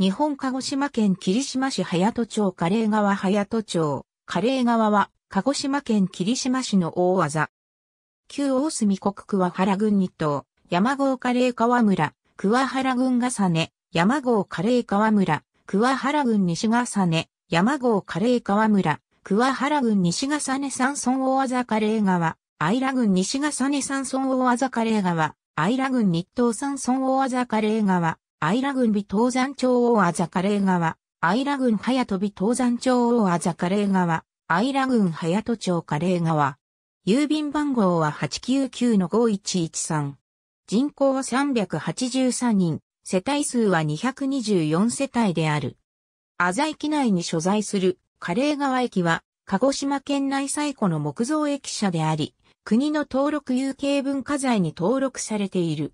日本鹿児島県霧島市早戸町カレー川早戸町。カレー川は鹿児島県霧島市の大技。旧大隅国桑原郡二島、山郷カレー川村、桑原郡重ね、山郷カレー川村、桑原郡西重ね、山郷カレー川村、桑原郡西重ね山村大技カレー川、ア良ラ郡西重ね山村大技カレー川、ア良ラ郡日東山村大技カレー川、アイラ郡美東山町大あざカレー川、アイラ郡早飛び東山町大あざカレー川、アイラ郡早戸町カレー川。郵便番号は899-5113。人口は383人、世帯数は224世帯である。あざ駅内に所在するカレー川駅は、鹿児島県内最古の木造駅舎であり、国の登録有形文化財に登録されている。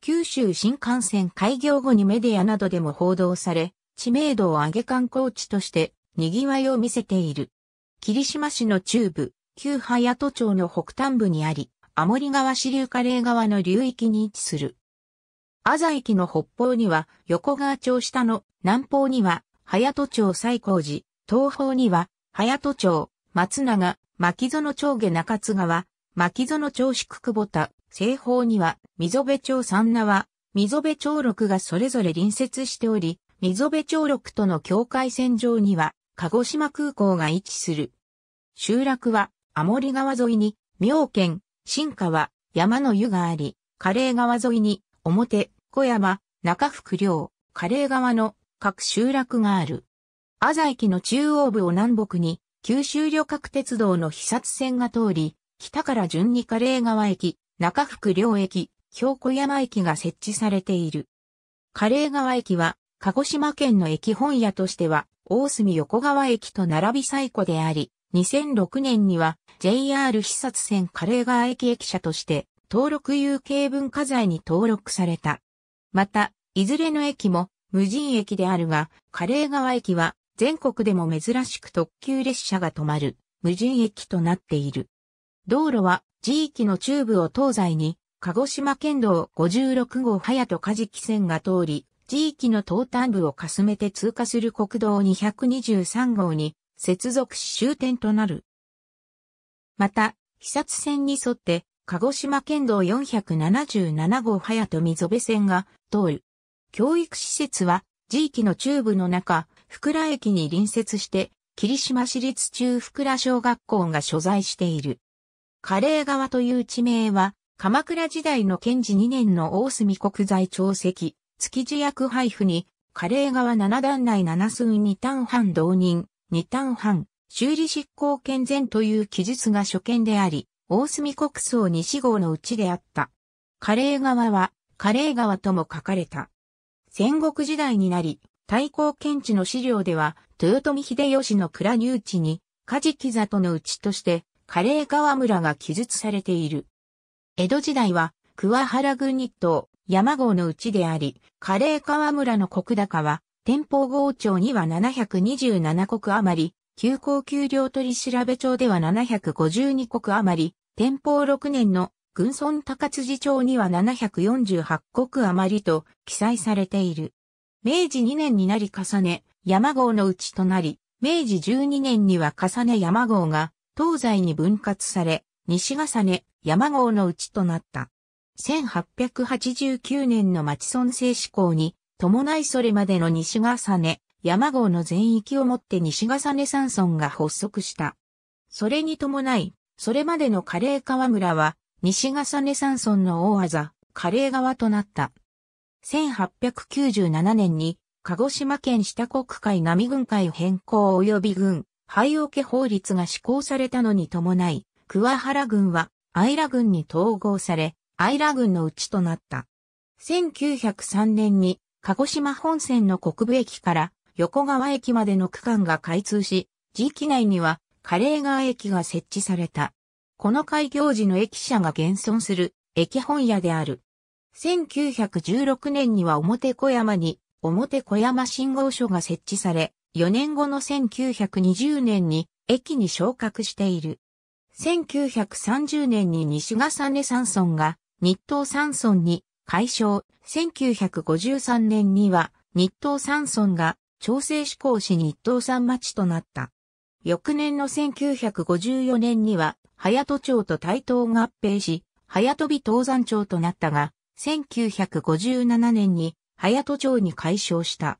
九州新幹線開業後にメディアなどでも報道され、知名度を上げ観光地として賑わいを見せている。霧島市の中部、旧早戸町の北端部にあり、アモリ川支流下ー川の流域に位置する。アザ駅の北方には横川町下の南方には早戸町西高寺、東方には早戸町、松永、牧園町下中津川、巻園長宿久保田、西方には、溝辺町三名は、溝辺町六がそれぞれ隣接しており、溝辺町六との境界線上には、鹿児島空港が位置する。集落は、アモリ川沿いに、妙見、新川、山の湯があり、カレー川沿いに、表、小山、中福寮、カレー川の各集落がある。アザ駅の中央部を南北に、九州旅客鉄道の視察線が通り、北から順にカレー川駅、中福両駅、京小山駅が設置されている。カレー川駅は、鹿児島県の駅本屋としては、大隅横川駅と並び最古であり、2006年には JR 視察線カレー川駅駅舎として登録有形文化財に登録された。また、いずれの駅も無人駅であるが、カレー川駅は全国でも珍しく特急列車が止まる無人駅となっている。道路は地域の中部を東西に、鹿児島県道56号早人カジキ線が通り、地域の東端部をかすめて通過する国道223号に接続し終点となる。また、肥薩線に沿って、鹿児島県道477号早人溝辺線が通る。教育施設は、地域の中部の中、福良駅に隣接して、霧島市立中福良小学校が所在している。カレー川という地名は、鎌倉時代の賢治2年の大隅国在長席、築地役配布に、カレー川七段内七寸二単半同人、二単半、修理執行健全という記述が初見であり、大隅国葬西号のうちであった。カレー川は、カレー川とも書かれた。戦国時代になり、太閤検地の資料では、豊臣秀吉の蔵入地に、カジキ里のうちとして、カレー川村が記述されている。江戸時代は、桑原軍日東、山号のうちであり、カレー川村の国高は、天保号町には727国余り、旧行丘陵取調べ町では752国余り、天保6年の軍村高辻町には748国余りと記載されている。明治2年になり重ね、山号のうちとなり、明治12年には重ね山号が東西に分割され、西重ね、山郷のうちとなった。1889年の町村制施行に、伴いそれまでの西重ね、山郷の全域をもって西重ね山村が発足した。それに伴い、それまでのカレー川村は、西重ね山村の大技、カレー川となった。1897年に、鹿児島県下国海並軍会変更及び軍、廃桶法律が施行されたのに伴い、桑原軍はアイラ軍に統合され、アイラ軍のうちとなった。1903年に鹿児島本線の国部駅から横川駅までの区間が開通し、地域内にはカレー川駅が設置された。この開業時の駅舎が現存する駅本屋である。1916年には表小山に表小山信号所が設置され、4年後の1920年に駅に昇格している。1930年に西笠根山村が日東山村に解消。1953年には日東山村が調整志向し日東山町となった。翌年の1954年には、早戸町と台東合併し、早飛び東山町となったが、1957年に早戸町に解消した。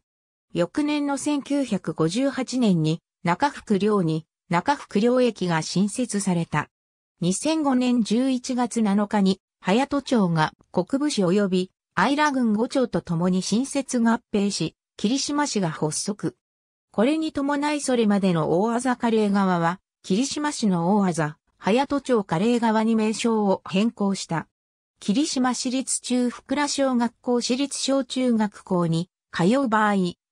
翌年の1958年に中福寮に中福寮駅が新設された。2005年11月7日に、早戸町が国部市及び愛良郡五町と共に新設合併し、霧島市が発足。これに伴いそれまでの大技カレー側は、霧島市の大技、早戸町カレー側に名称を変更した。霧島市立中福良小学校市立小中学校に通う場合、